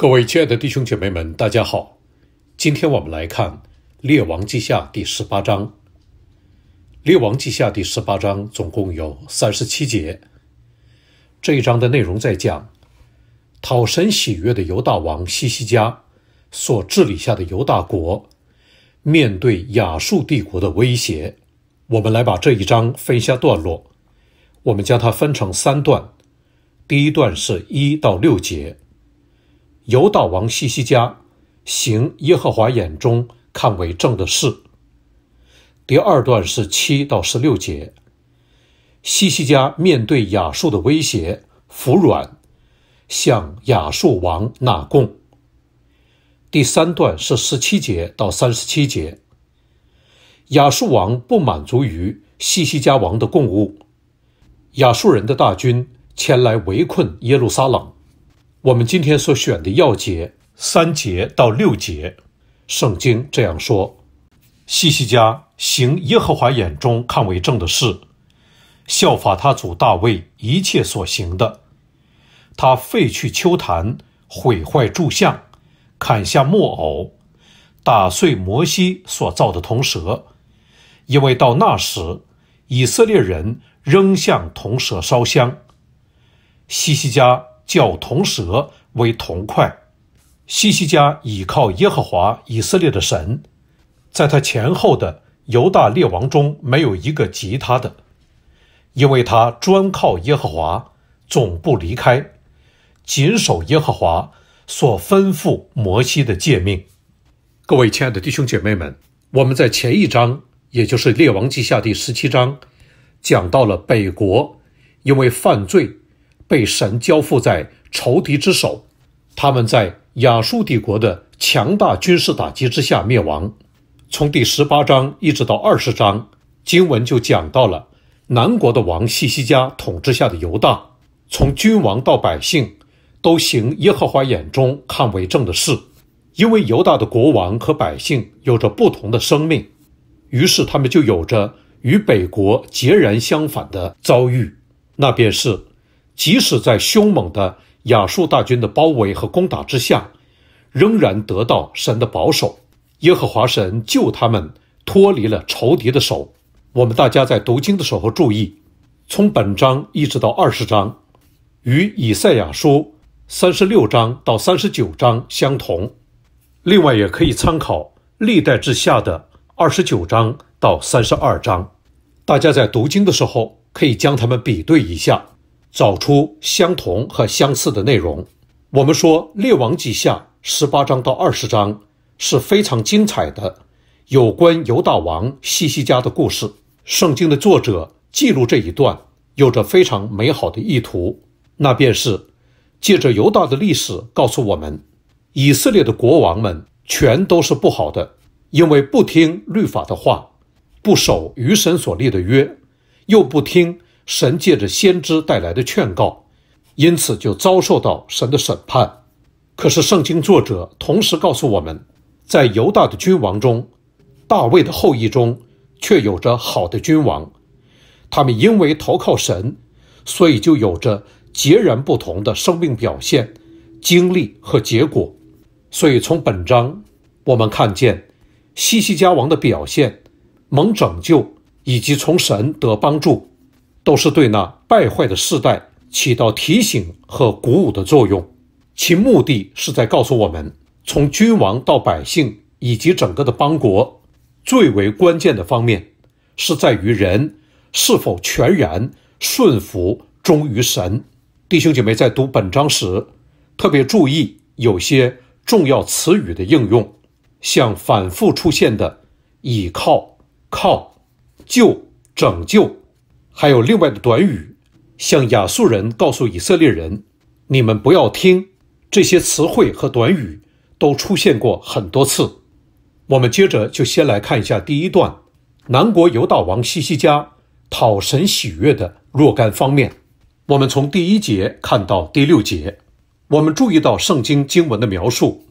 各位亲爱的弟兄姐妹们，大家好！今天我们来看《列王记下》第十八章。《列王记下》第十八章总共有三十七节。这一章的内容在讲讨神喜悦的犹大王西西加所治理下的犹大国，面对亚述帝国的威胁。我们来把这一章分下段落，我们将它分成三段。第一段是一到六节。犹大王西西家，行耶和华眼中看为正的事。第二段是七到十六节，西西家面对亚述的威胁服软，向亚述王纳贡。第三段是十七节到三十七节，亚述王不满足于西西家王的贡物，亚述人的大军前来围困耶路撒冷。我们今天所选的要节三节到六节，圣经这样说：“西西家行耶和华眼中看为正的事，效法他祖大卫一切所行的。他废去秋坛，毁坏柱像，砍下木偶，打碎摩西所造的铜蛇，因为到那时以色列人仍向铜蛇烧香。”西西家叫铜蛇为铜块。西西家倚靠耶和华以色列的神，在他前后的犹大列王中没有一个及他的，因为他专靠耶和华，总不离开，谨守耶和华所吩咐摩西的诫命。各位亲爱的弟兄姐妹们，我们在前一章，也就是列王记下第十七章，讲到了北国因为犯罪。被神交付在仇敌之手，他们在亚述帝国的强大军事打击之下灭亡。从第十八章一直到二十章，经文就讲到了南国的王西西加统治下的犹大，从君王到百姓，都行耶和华眼中看为正的事。因为犹大的国王和百姓有着不同的生命，于是他们就有着与北国截然相反的遭遇，那便是。即使在凶猛的亚述大军的包围和攻打之下，仍然得到神的保守。耶和华神救他们脱离了仇敌的手。我们大家在读经的时候注意，从本章一直到二十章，与以赛亚书三十六章到三十九章相同。另外，也可以参考历代之下的二十九章到三十二章。大家在读经的时候可以将它们比对一下。找出相同和相似的内容。我们说，《列王记下》十八章到二十章是非常精彩的有关犹大王西西家的故事。圣经的作者记录这一段，有着非常美好的意图，那便是借着犹大的历史告诉我们，以色列的国王们全都是不好的，因为不听律法的话，不守与神所立的约，又不听。神借着先知带来的劝告，因此就遭受到神的审判。可是圣经作者同时告诉我们，在犹大的君王中，大卫的后裔中，却有着好的君王。他们因为投靠神，所以就有着截然不同的生命表现、经历和结果。所以从本章，我们看见西西家王的表现，蒙拯救以及从神得帮助。都是对那败坏的世代起到提醒和鼓舞的作用，其目的是在告诉我们，从君王到百姓以及整个的邦国，最为关键的方面是在于人是否全然顺服忠于神。弟兄姐妹在读本章时，特别注意有些重要词语的应用，像反复出现的“倚靠、靠、救、拯救”。还有另外的短语，像亚述人告诉以色列人：“你们不要听。”这些词汇和短语都出现过很多次。我们接着就先来看一下第一段，南国犹大王西西加讨神喜悦的若干方面。我们从第一节看到第六节，我们注意到圣经经文的描述，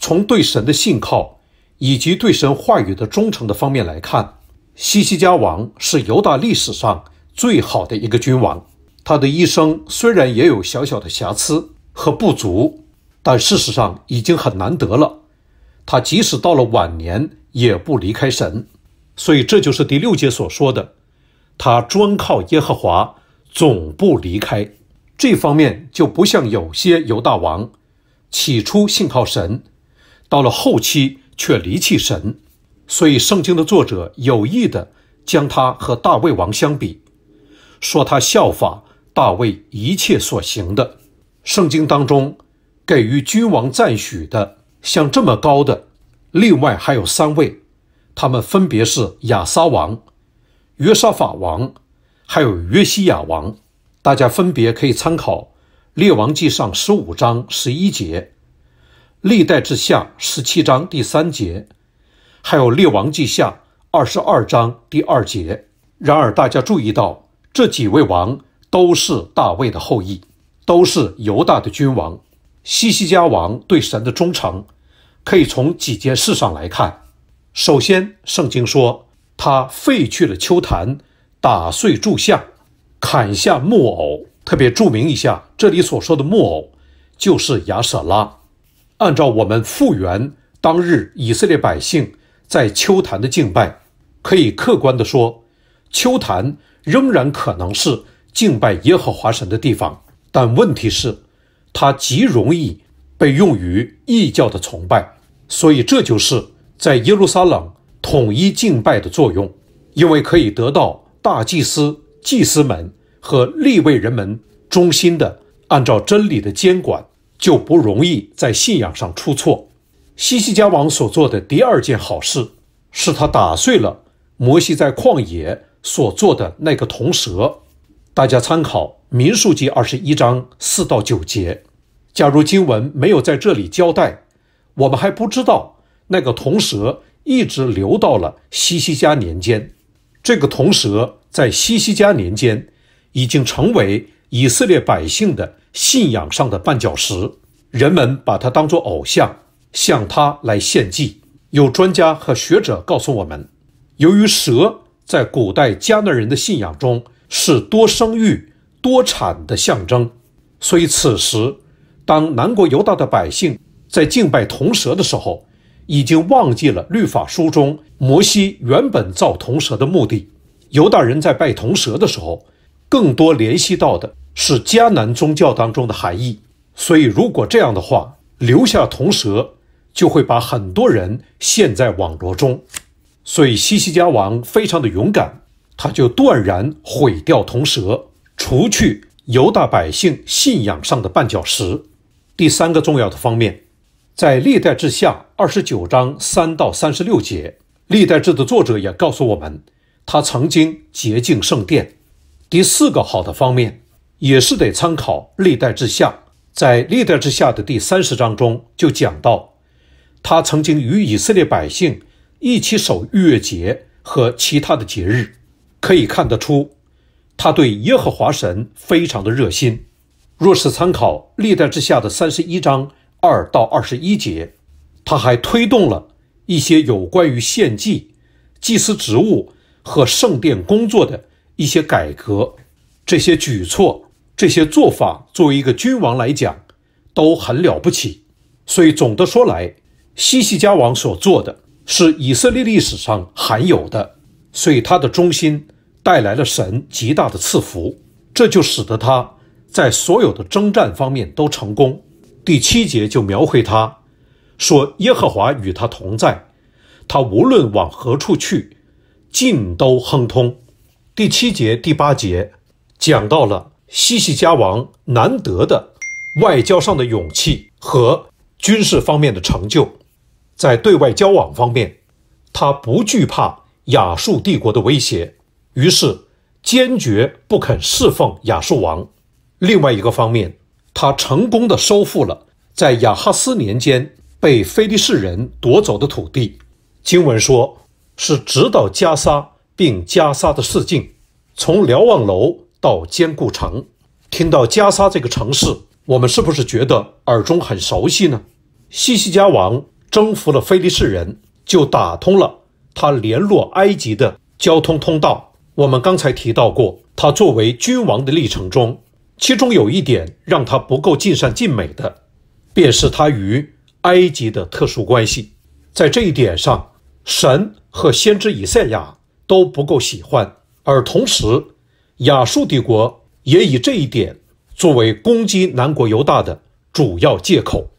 从对神的信靠以及对神话语的忠诚的方面来看，西西加王是犹大历史上。最好的一个君王，他的一生虽然也有小小的瑕疵和不足，但事实上已经很难得了。他即使到了晚年也不离开神，所以这就是第六节所说的，他专靠耶和华，总不离开。这方面就不像有些犹大王，起初信靠神，到了后期却离弃神。所以圣经的作者有意的将他和大卫王相比。说他效法大卫一切所行的，圣经当中给予君王赞许的，像这么高的，另外还有三位，他们分别是亚撒王、约沙法王，还有约西亚王。大家分别可以参考《列王记上》十五章十一节，《历代志下》十七章第三节，还有《列王记下》二十二章第二节。然而，大家注意到。这几位王都是大卫的后裔，都是犹大的君王。西西家王对神的忠诚，可以从几件事上来看。首先，圣经说他废去了秋坛，打碎柱像，砍下木偶。特别注明一下，这里所说的木偶，就是亚舍拉。按照我们复原当日以色列百姓在秋坛的敬拜，可以客观地说，秋坛。仍然可能是敬拜耶和华神的地方，但问题是，它极容易被用于异教的崇拜，所以这就是在耶路撒冷统一敬拜的作用，因为可以得到大祭司、祭司们和立位人们忠心的按照真理的监管，就不容易在信仰上出错。西西加王所做的第二件好事，是他打碎了摩西在旷野。所做的那个铜蛇，大家参考《民数记》二十一章四到九节。假如经文没有在这里交代，我们还不知道那个铜蛇一直流到了西西家年间。这个铜蛇在西西家年间已经成为以色列百姓的信仰上的绊脚石，人们把它当作偶像，向他来献祭。有专家和学者告诉我们，由于蛇。在古代迦南人的信仰中，是多生育、多产的象征。所以此时，当南国犹大的百姓在敬拜铜蛇的时候，已经忘记了律法书中摩西原本造铜蛇的目的。犹大人在拜铜蛇的时候，更多联系到的是迦南宗教当中的含义。所以，如果这样的话，留下铜蛇，就会把很多人陷在网络中。所以西西加王非常的勇敢，他就断然毁掉铜蛇，除去犹大百姓信仰上的绊脚石。第三个重要的方面，在《历代志下》二十九章三到三十六节，《历代志》的作者也告诉我们，他曾经洁净圣殿。第四个好的方面，也是得参考《历代志下》。在《历代志下》的第三十章中就讲到，他曾经与以色列百姓。一起守逾越节和其他的节日，可以看得出，他对耶和华神非常的热心。若是参考历代之下的三十一章二到二十一节，他还推动了一些有关于献祭、祭司职务和圣殿工作的一些改革。这些举措、这些做法，作为一个君王来讲，都很了不起。所以总的说来，西西家王所做的。是以色列历史上罕有的，所以他的忠心带来了神极大的赐福，这就使得他在所有的征战方面都成功。第七节就描绘他说：“耶和华与他同在，他无论往何处去，尽都亨通。”第七节、第八节讲到了西西家王难得的外交上的勇气和军事方面的成就。在对外交往方面，他不惧怕亚述帝国的威胁，于是坚决不肯侍奉亚述王。另外一个方面，他成功的收复了在亚哈斯年间被非利士人夺走的土地。经文说是直到加沙并加沙的四境，从瞭望楼到坚固城。听到加沙这个城市，我们是不是觉得耳中很熟悉呢？西西家王。征服了菲利士人，就打通了他联络埃及的交通通道。我们刚才提到过，他作为君王的历程中，其中有一点让他不够尽善尽美的，便是他与埃及的特殊关系。在这一点上，神和先知以赛亚都不够喜欢，而同时，亚述帝国也以这一点作为攻击南国犹大的主要借口。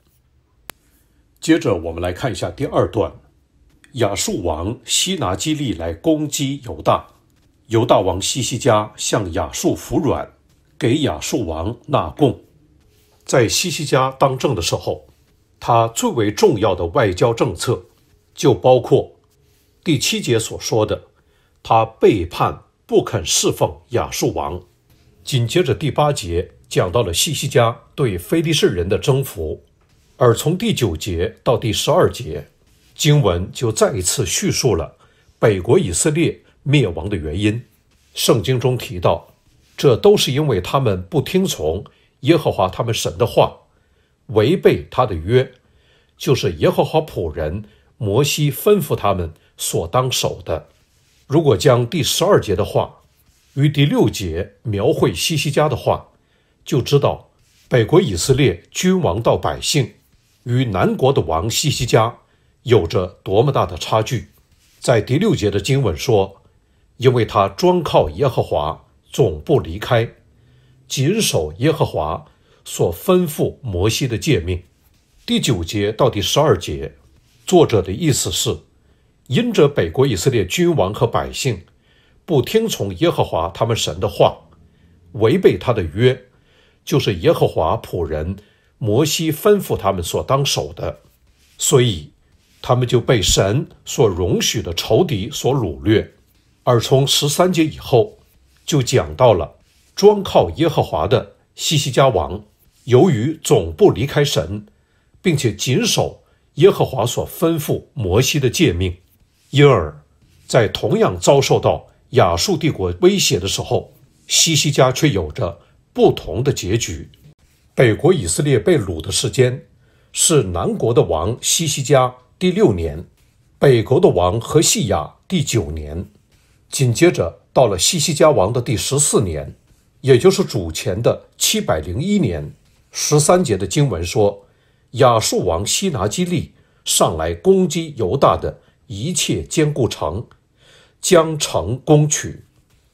接着我们来看一下第二段，亚述王西拿基利来攻击犹大，犹大王西西加向亚述服软，给亚述王纳贡。在西西加当政的时候，他最为重要的外交政策，就包括第七节所说的，他背叛不肯侍奉亚述王。紧接着第八节讲到了西西加对非利士人的征服。而从第九节到第十二节，经文就再一次叙述了北国以色列灭亡的原因。圣经中提到，这都是因为他们不听从耶和华他们神的话，违背他的约，就是耶和华仆人摩西吩咐他们所当守的。如果将第十二节的话与第六节描绘西西家的话，就知道北国以色列君王到百姓。与南国的王西西加有着多么大的差距！在第六节的经文说：“因为他专靠耶和华，总不离开，谨守耶和华所吩咐摩西的诫命。”第九节到第十二节，作者的意思是：因着北国以色列君王和百姓不听从耶和华他们神的话，违背他的约，就是耶和华仆人。摩西吩咐他们所当守的，所以他们就被神所容许的仇敌所掳掠。而从十三节以后，就讲到了专靠耶和华的西西家王，由于总不离开神，并且谨守耶和华所吩咐摩西的诫命，因而在同样遭受到亚述帝国威胁的时候，西西家却有着不同的结局。北国以色列被掳的时间是南国的王西西加第六年，北国的王和西雅第九年，紧接着到了西西加王的第十四年，也就是主前的七百零一年。十三节的经文说，亚述王西拿基利上来攻击犹大的一切坚固城，将城攻取。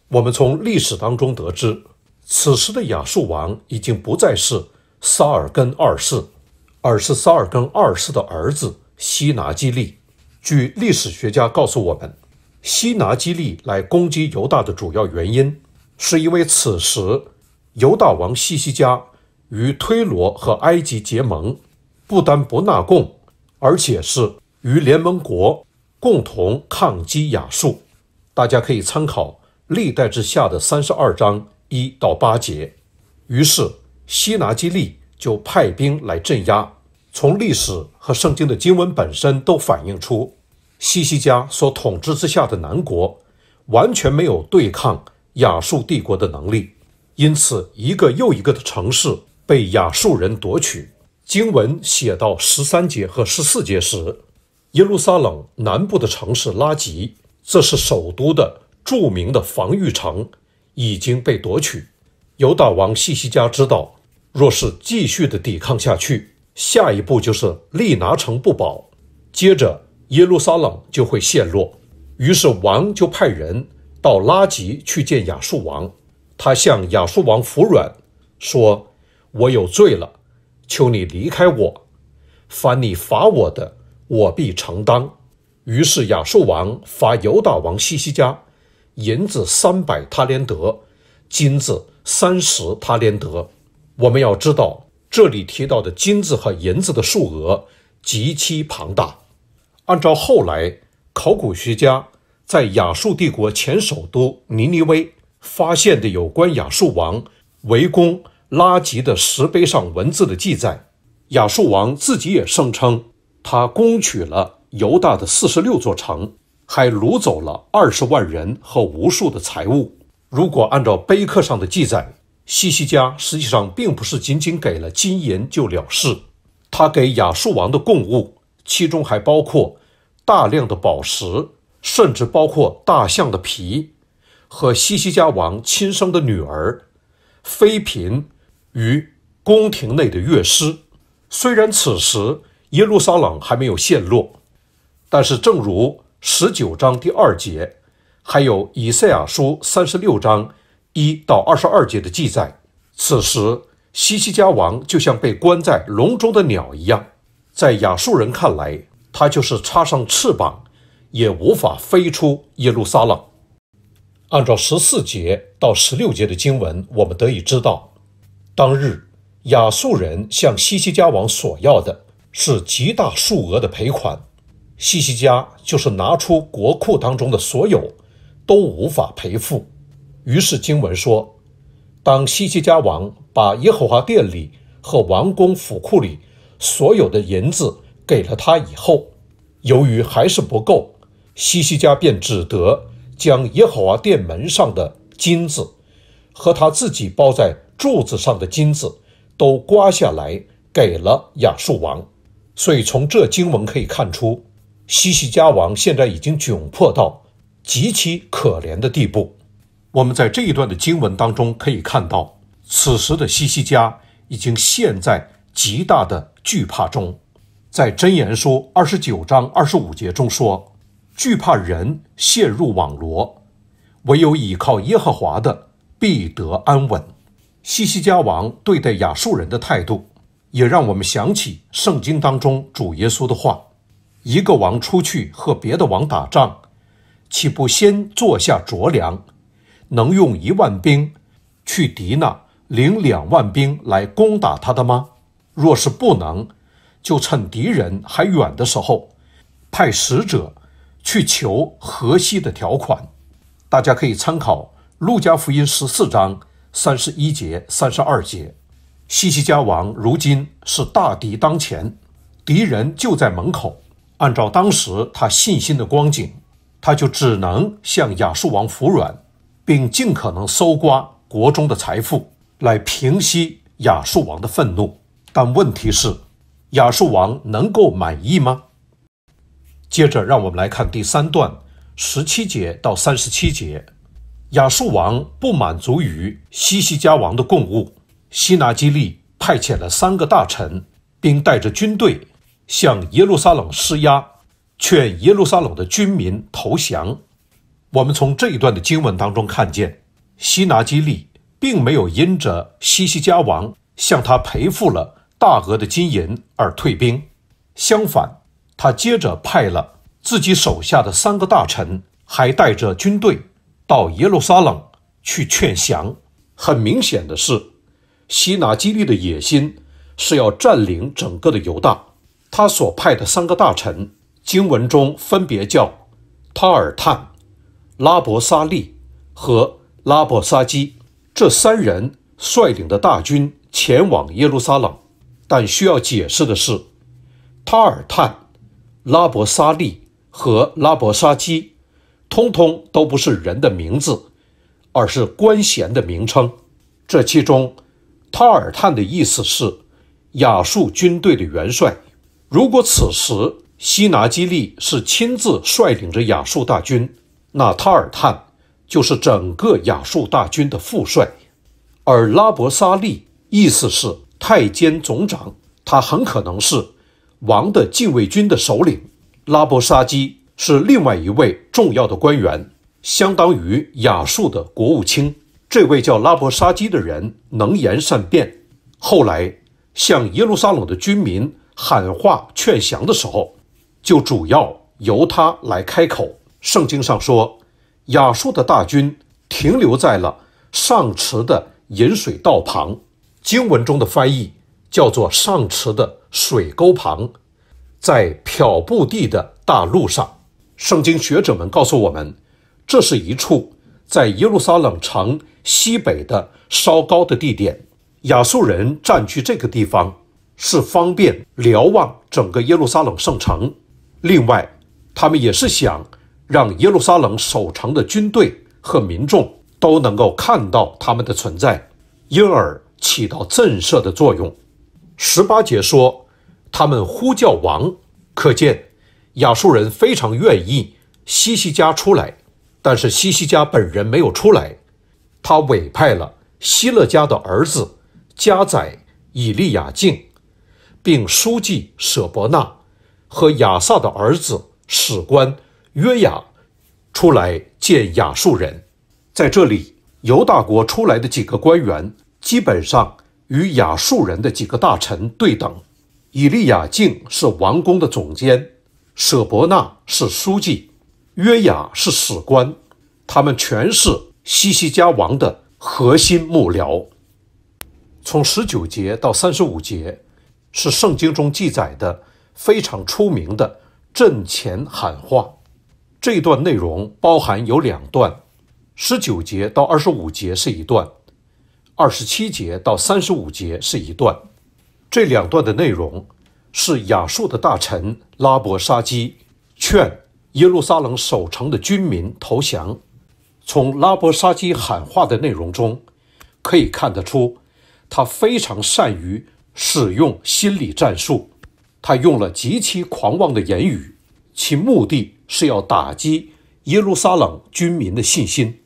我们从历史当中得知，此时的亚述王已经不再是。萨尔根二世，而是萨尔根二世的儿子希拿基利。据历史学家告诉我们，希拿基利来攻击犹大的主要原因，是因为此时犹大王西西加与推罗和埃及结盟，不单不纳贡，而且是与联盟国共同抗击亚述。大家可以参考《历代之下的三十二章一到八节。于是。西拿基利就派兵来镇压。从历史和圣经的经文本身都反映出，西西家所统治之下的南国完全没有对抗亚述帝国的能力，因此一个又一个的城市被亚述人夺取。经文写到十三节和十四节时，耶路撒冷南部的城市拉吉，这是首都的著名的防御城，已经被夺取。犹大王西西家知道。若是继续的抵抗下去，下一步就是利拿城不保，接着耶路撒冷就会陷落。于是王就派人到拉吉去见亚述王，他向亚述王服软，说：“我有罪了，求你离开我。凡你罚我的，我必承担。”于是亚述王罚犹大王西西加银子三百他连德，金子三十他连德。我们要知道，这里提到的金子和银子的数额极其庞大。按照后来考古学家在亚述帝国前首都尼尼微发现的有关亚述王围攻拉吉的石碑上文字的记载，亚述王自己也声称他攻取了犹大的四十六座城，还掳走了二十万人和无数的财物。如果按照碑刻上的记载，西西家实际上并不是仅仅给了金银就了事，他给亚述王的贡物，其中还包括大量的宝石，甚至包括大象的皮，和西西家王亲生的女儿、妃嫔与宫廷内的乐师。虽然此时耶路撒冷还没有陷落，但是正如十九章第二节，还有以赛亚书三十六章。一到二十二节的记载，此时西西家王就像被关在笼中的鸟一样，在亚述人看来，他就是插上翅膀也无法飞出耶路撒冷。按照十四节到十六节的经文，我们得以知道，当日亚述人向西西家王索要的是极大数额的赔款，西西家就是拿出国库当中的所有，都无法赔付。于是经文说：“当西西家王把耶和华殿里和王宫府库里所有的银子给了他以后，由于还是不够，西西家便只得将耶和华殿门上的金子和他自己包在柱子上的金子都刮下来给了亚述王。所以从这经文可以看出，西西家王现在已经窘迫到极其可怜的地步。”我们在这一段的经文当中可以看到，此时的西西家已经陷在极大的惧怕中。在箴言书二十九章二十五节中说：“惧怕人陷入网罗，唯有倚靠耶和华的必得安稳。”西西家王对待亚述人的态度，也让我们想起圣经当中主耶稣的话：“一个王出去和别的王打仗，岂不先坐下酌量？”能用一万兵去敌那，领两万兵来攻打他的吗？若是不能，就趁敌人还远的时候，派使者去求河西的条款。大家可以参考《路加福音》十四章三十一节、三十二节。西西家王如今是大敌当前，敌人就在门口。按照当时他信心的光景，他就只能向亚述王服软。并尽可能搜刮国中的财富，来平息亚述王的愤怒。但问题是，亚述王能够满意吗？接着，让我们来看第三段，十七节到三十七节。亚述王不满足于西西加王的贡物，希拿基利派遣了三个大臣，并带着军队向耶路撒冷施压，劝耶路撒冷的军民投降。我们从这一段的经文当中看见，希拿基利并没有因着西西加王向他赔付了大额的金银而退兵，相反，他接着派了自己手下的三个大臣，还带着军队到耶路撒冷去劝降。很明显的是，希拿基利的野心是要占领整个的犹大。他所派的三个大臣，经文中分别叫塔尔探。拉伯沙利和拉伯沙基这三人率领的大军前往耶路撒冷，但需要解释的是，塔尔探、拉伯沙利和拉伯沙基，通通都不是人的名字，而是官衔的名称。这其中，塔尔探的意思是亚述军队的元帅。如果此时西拿基利是亲自率领着亚述大军。纳塔尔坦就是整个亚述大军的副帅，而拉伯沙利意思是太监总长，他很可能是王的禁卫军的首领。拉伯沙基是另外一位重要的官员，相当于亚述的国务卿。这位叫拉伯沙基的人能言善辩，后来向耶路撒冷的军民喊话劝降的时候，就主要由他来开口。圣经上说，亚述的大军停留在了上池的引水道旁。经文中的翻译叫做“上池的水沟旁”。在漂布地的大路上，圣经学者们告诉我们，这是一处在耶路撒冷城西北的稍高的地点。亚述人占据这个地方是方便瞭望整个耶路撒冷圣城。另外，他们也是想。让耶路撒冷守城的军队和民众都能够看到他们的存在，因而起到震慑的作用。十八节说，他们呼叫王，可见亚述人非常愿意西西家出来，但是西西家本人没有出来，他委派了希勒家的儿子加宰以利亚敬，并书记舍伯纳和亚撒的儿子史官。约雅出来见雅述人，在这里，犹大国出来的几个官员，基本上与雅述人的几个大臣对等。以利亚敬是王宫的总监，舍伯纳是书记，约雅是史官，他们全是西西家王的核心幕僚。从十九节到三十五节，是圣经中记载的非常出名的阵前喊话。这一段内容包含有两段，十九节到二十五节是一段，二十七节到三十五节是一段。这两段的内容是亚述的大臣拉伯沙基劝耶路撒冷守城的军民投降。从拉伯沙基喊话的内容中，可以看得出，他非常善于使用心理战术。他用了极其狂妄的言语，其目的。是要打击耶路撒冷军民的信心。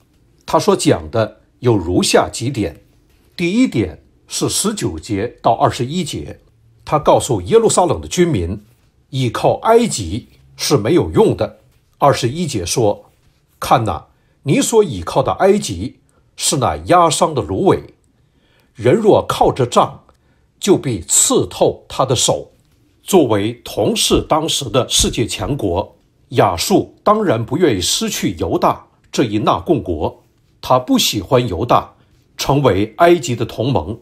他所讲的有如下几点：第一点是十九节到二十一节，他告诉耶路撒冷的军民，依靠埃及是没有用的。二十一节说：“看呐，你所倚靠的埃及是那压伤的芦苇，人若靠着杖，就被刺透他的手。”作为同是当时的世界强国。亚述当然不愿意失去犹大这一纳贡国，他不喜欢犹大成为埃及的同盟。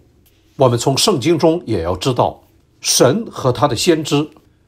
我们从圣经中也要知道，神和他的先知，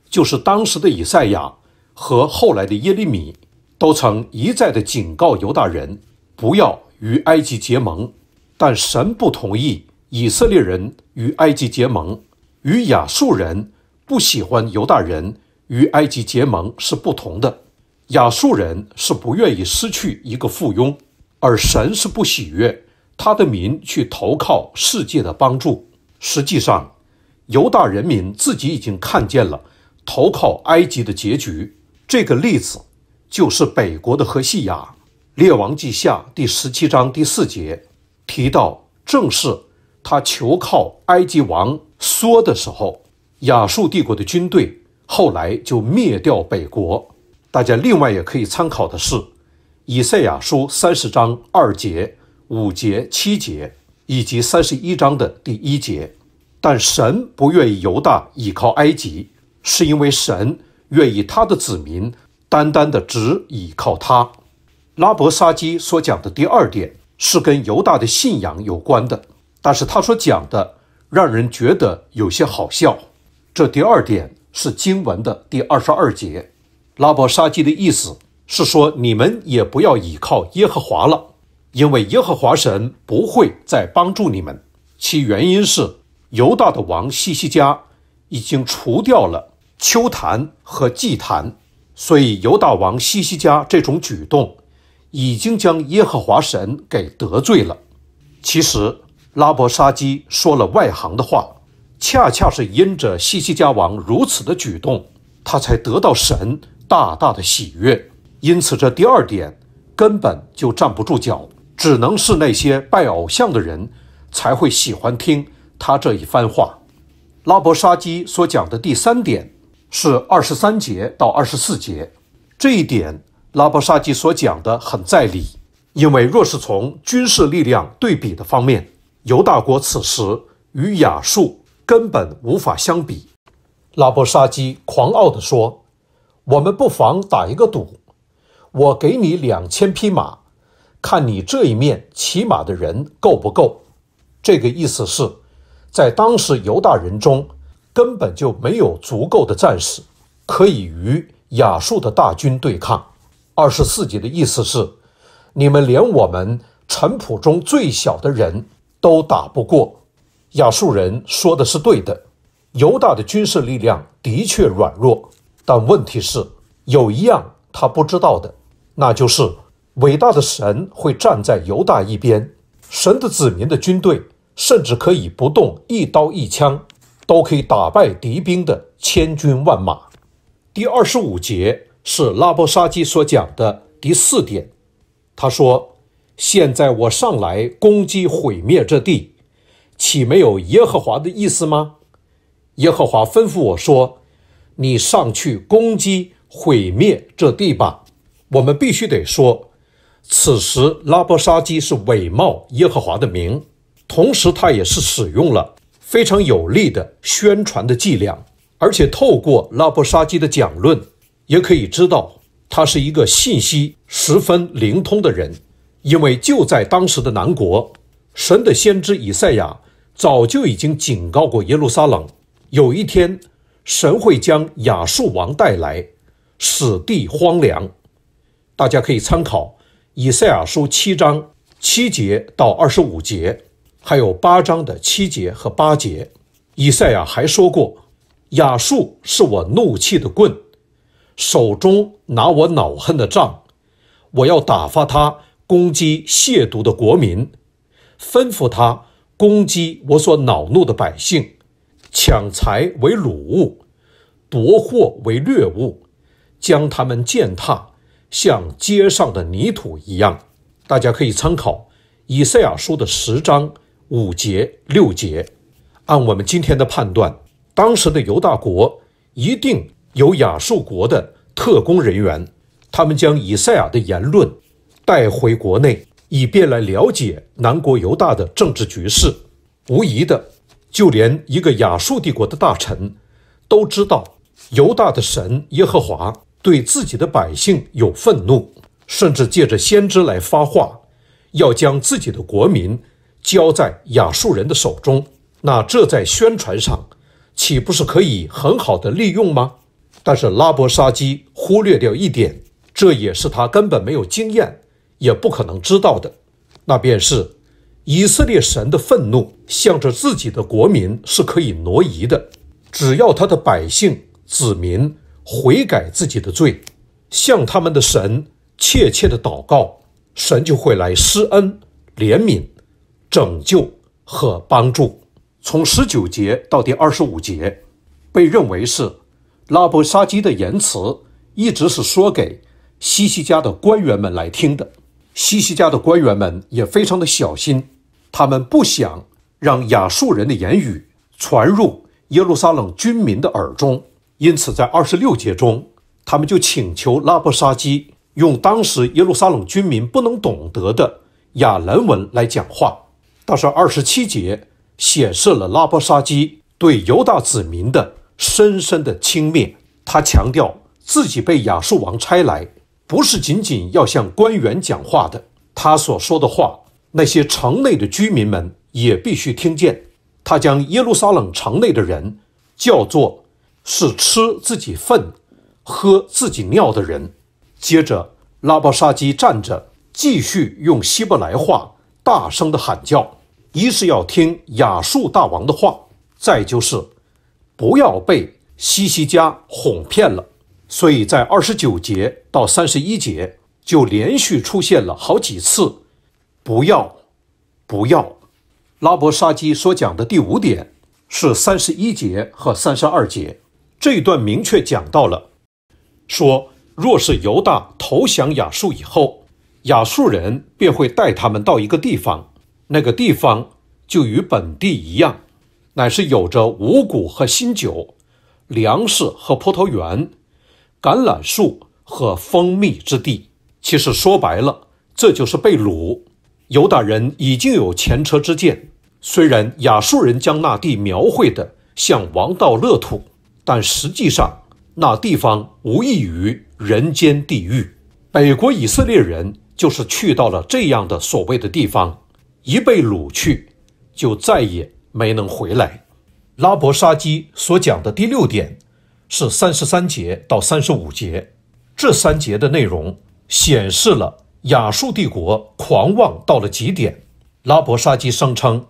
就是当时的以赛亚和后来的耶利米，都曾一再的警告犹大人不要与埃及结盟。但神不同意以色列人与埃及结盟，与亚述人不喜欢犹大人。与埃及结盟是不同的，亚述人是不愿意失去一个附庸，而神是不喜悦他的民去投靠世界的帮助。实际上，犹大人民自己已经看见了投靠埃及的结局。这个例子就是北国的何西雅，《列王记下》第十七章第四节提到，正是他求靠埃及王说的时候，亚述帝国的军队。后来就灭掉北国。大家另外也可以参考的是《以赛亚书》三十章二节、五节、七节，以及三十一章的第一节。但神不愿意犹大倚靠埃及，是因为神愿意他的子民单单的只倚靠他。拉伯沙基所讲的第二点是跟犹大的信仰有关的，但是他所讲的让人觉得有些好笑。这第二点。是经文的第二十二节，拉伯沙基的意思是说，你们也不要倚靠耶和华了，因为耶和华神不会再帮助你们。其原因是犹大的王西西加已经除掉了秋坛和祭坛，所以犹大王西西加这种举动已经将耶和华神给得罪了。其实拉伯沙基说了外行的话。恰恰是因着西西家王如此的举动，他才得到神大大的喜悦。因此，这第二点根本就站不住脚，只能是那些拜偶像的人才会喜欢听他这一番话。拉伯沙基所讲的第三点是二十三节到二十四节，这一点拉伯沙基所讲的很在理，因为若是从军事力量对比的方面，犹大国此时与亚述。根本无法相比，拉波沙基狂傲地说：“我们不妨打一个赌，我给你两千匹马，看你这一面骑马的人够不够。”这个意思是，在当时犹大人中，根本就没有足够的战士可以与亚述的大军对抗。二十四节的意思是，你们连我们城仆中最小的人都打不过。亚述人说的是对的，犹大的军事力量的确软弱，但问题是有一样他不知道的，那就是伟大的神会站在犹大一边，神的子民的军队甚至可以不动一刀一枪，都可以打败敌兵的千军万马。第二十五节是拉波沙基所讲的第四点，他说：“现在我上来攻击毁灭这地。”岂没有耶和华的意思吗？耶和华吩咐我说：“你上去攻击毁灭这地吧。”我们必须得说，此时拉波沙基是伪冒耶和华的名，同时他也是使用了非常有力的宣传的伎俩。而且透过拉波沙基的讲论，也可以知道他是一个信息十分灵通的人，因为就在当时的南国，神的先知以赛亚。早就已经警告过耶路撒冷，有一天神会将亚述王带来，此地荒凉。大家可以参考以赛亚书七章七节到二十五节，还有八章的七节和八节。以赛亚还说过：“亚述是我怒气的棍，手中拿我恼恨的杖，我要打发他攻击亵渎的国民，吩咐他。”攻击我所恼怒的百姓，抢财为掳物，夺货为掠物，将他们践踏，像街上的泥土一样。大家可以参考以赛亚书的十章五节、六节。按我们今天的判断，当时的犹大国一定有亚述国的特工人员，他们将以赛亚的言论带回国内。以便来了解南国犹大的政治局势，无疑的，就连一个亚述帝国的大臣都知道，犹大的神耶和华对自己的百姓有愤怒，甚至借着先知来发话，要将自己的国民交在亚述人的手中。那这在宣传上，岂不是可以很好的利用吗？但是拉伯沙基忽略掉一点，这也是他根本没有经验。也不可能知道的，那便是以色列神的愤怒向着自己的国民是可以挪移的，只要他的百姓子民悔改自己的罪，向他们的神切切的祷告，神就会来施恩、怜悯、拯救和帮助。从十九节到第二十五节，被认为是拉伯沙基的言辞，一直是说给西西家的官员们来听的。西西家的官员们也非常的小心，他们不想让亚述人的言语传入耶路撒冷军民的耳中，因此在二十六节中，他们就请求拉伯沙基用当时耶路撒冷军民不能懂得的亚兰文来讲话。倒是二十七节显示了拉伯沙基对犹大子民的深深的轻蔑，他强调自己被亚述王差来。不是仅仅要向官员讲话的，他所说的话，那些城内的居民们也必须听见。他将耶路撒冷城内的人叫做是吃自己粪、喝自己尿的人。接着，拉巴沙基站着，继续用希伯来话大声的喊叫：一是要听亚述大王的话，再就是不要被西西家哄骗了。所以在二十九节到三十一节就连续出现了好几次“不要，不要”。拉伯沙基所讲的第五点是三十一节和三十二节这一段明确讲到了：说若是犹大投降亚述以后，亚述人便会带他们到一个地方，那个地方就与本地一样，乃是有着五谷和新酒、粮食和葡萄园。橄榄树和蜂蜜之地，其实说白了，这就是被掳。犹大人已经有前车之鉴。虽然亚述人将那地描绘的像王道乐土，但实际上那地方无异于人间地狱。北国以色列人就是去到了这样的所谓的地方，一被掳去，就再也没能回来。拉伯沙基所讲的第六点。是三十三节到三十五节，这三节的内容显示了亚述帝国狂妄到了极点。拉伯沙基声称，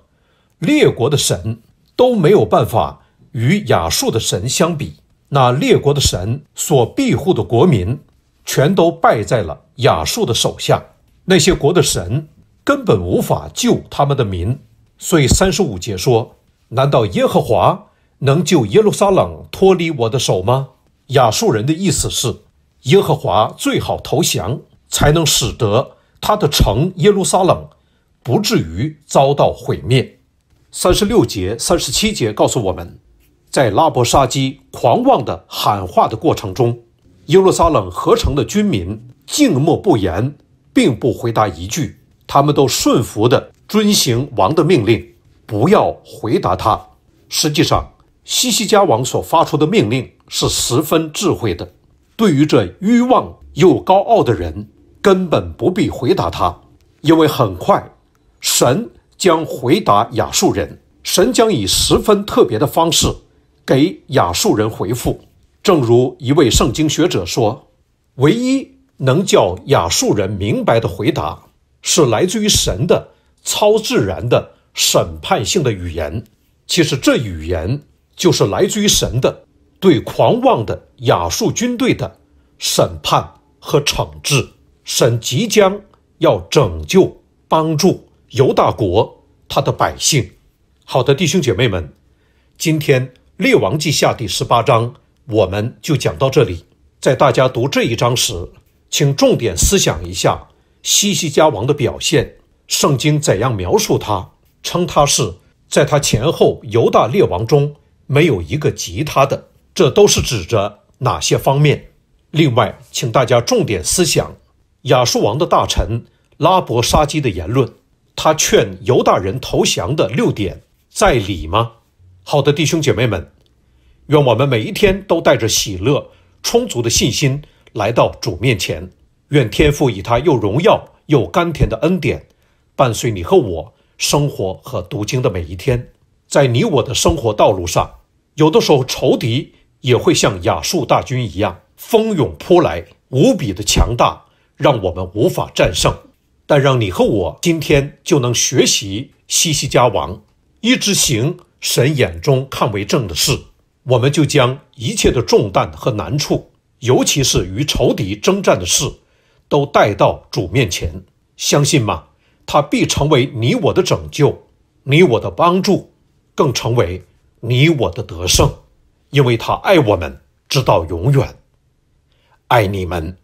列国的神都没有办法与亚述的神相比，那列国的神所庇护的国民，全都败在了亚述的手下。那些国的神根本无法救他们的民，所以三十五节说：“难道耶和华？”能救耶路撒冷脱离我的手吗？亚述人的意思是，耶和华最好投降，才能使得他的城耶路撒冷不至于遭到毁灭。三十六节、三十七节告诉我们，在拉伯沙基狂妄的喊话的过程中，耶路撒冷合成的军民静默不言，并不回答一句，他们都顺服的遵行王的命令，不要回答他。实际上。西西加王所发出的命令是十分智慧的，对于这欲望又高傲的人，根本不必回答他，因为很快，神将回答亚述人，神将以十分特别的方式给亚述人回复。正如一位圣经学者说：“唯一能叫亚述人明白的回答，是来自于神的超自然的审判性的语言。”其实这语言。就是来自于神的对狂妄的亚述军队的审判和惩治，神即将要拯救、帮助犹大国他的百姓。好的，弟兄姐妹们，今天列王记下第十八章，我们就讲到这里。在大家读这一章时，请重点思想一下西西加王的表现，圣经怎样描述他，称他是在他前后犹大列王中。没有一个吉他的，这都是指着哪些方面？另外，请大家重点思想亚述王的大臣拉伯杀基的言论，他劝犹大人投降的六点在理吗？好的，弟兄姐妹们，愿我们每一天都带着喜乐、充足的信心来到主面前。愿天父以他又荣耀又甘甜的恩典，伴随你和我生活和读经的每一天，在你我的生活道路上。有的时候，仇敌也会像亚述大军一样蜂拥扑来，无比的强大，让我们无法战胜。但让你和我今天就能学习西西家王，一直行神眼中看为正的事，我们就将一切的重担和难处，尤其是与仇敌征战的事，都带到主面前。相信吗？他必成为你我的拯救，你我的帮助，更成为。你我的得胜，因为他爱我们，直到永远，爱你们。